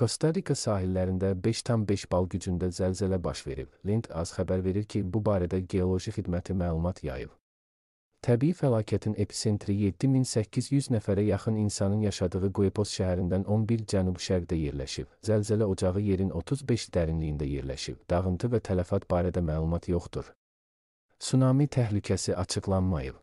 Kostarika sahillərində 5,5 bal gücündə zəlzələ baş verib. Lint.az xəbər verir ki, bu barədə Geoloji Xidməti məlumat yayıb. Təbii fəlakətin episentri 7800 nəfərə yaxın insanın yaşadığı Quepos şəhərindən 11 cənub-şərqdə yerləşib. Zəlzələ ocağı yerin 35 dərinliyində yerləşib. Dağıntı və tələfat barədə məlumat yoxdur. Tsunami təhlükəsi açıqlanmayıb.